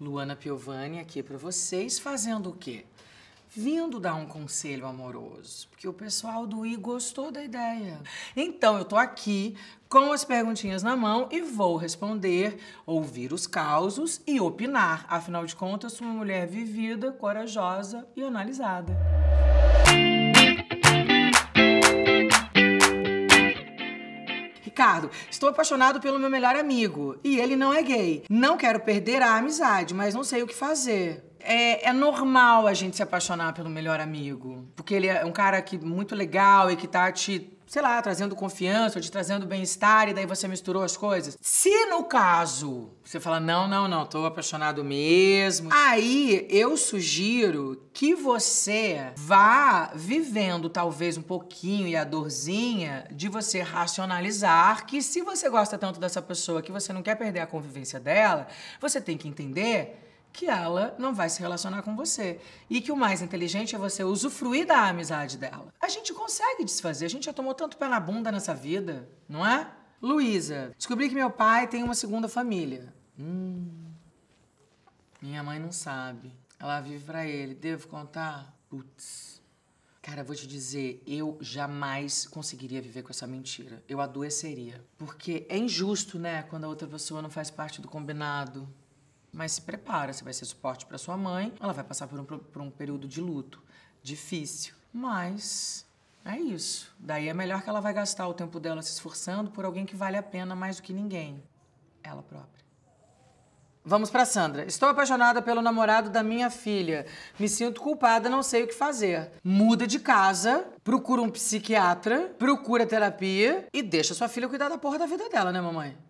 Luana Piovani aqui para vocês, fazendo o quê? Vindo dar um conselho amoroso, porque o pessoal do I gostou da ideia. Então eu tô aqui com as perguntinhas na mão e vou responder, ouvir os causos e opinar. Afinal de contas, sou uma mulher vivida, corajosa e analisada. Ricardo, estou apaixonado pelo meu melhor amigo e ele não é gay. Não quero perder a amizade, mas não sei o que fazer. É, é, normal a gente se apaixonar pelo melhor amigo. Porque ele é um cara que muito legal e que tá te sei lá, trazendo confiança, ou te trazendo bem-estar, e daí você misturou as coisas. Se no caso você fala, não, não, não, tô apaixonado mesmo, aí eu sugiro que você vá vivendo talvez um pouquinho e a dorzinha de você racionalizar que se você gosta tanto dessa pessoa que você não quer perder a convivência dela, você tem que entender que ela não vai se relacionar com você. E que o mais inteligente é você usufruir da amizade dela. A gente consegue desfazer, a gente já tomou tanto pé na bunda nessa vida, não é? Luísa, descobri que meu pai tem uma segunda família. Hum. Minha mãe não sabe. Ela vive para ele. Devo contar? Putz. Cara, vou te dizer, eu jamais conseguiria viver com essa mentira. Eu adoeceria. Porque é injusto, né, quando a outra pessoa não faz parte do combinado. Mas se prepara, você vai ser suporte para sua mãe, ela vai passar por um, por um período de luto difícil. Mas é isso. Daí é melhor que ela vai gastar o tempo dela se esforçando por alguém que vale a pena mais do que ninguém. Ela própria. Vamos para Sandra. Estou apaixonada pelo namorado da minha filha. Me sinto culpada, não sei o que fazer. Muda de casa, procura um psiquiatra, procura terapia e deixa sua filha cuidar da porra da vida dela, né, mamãe?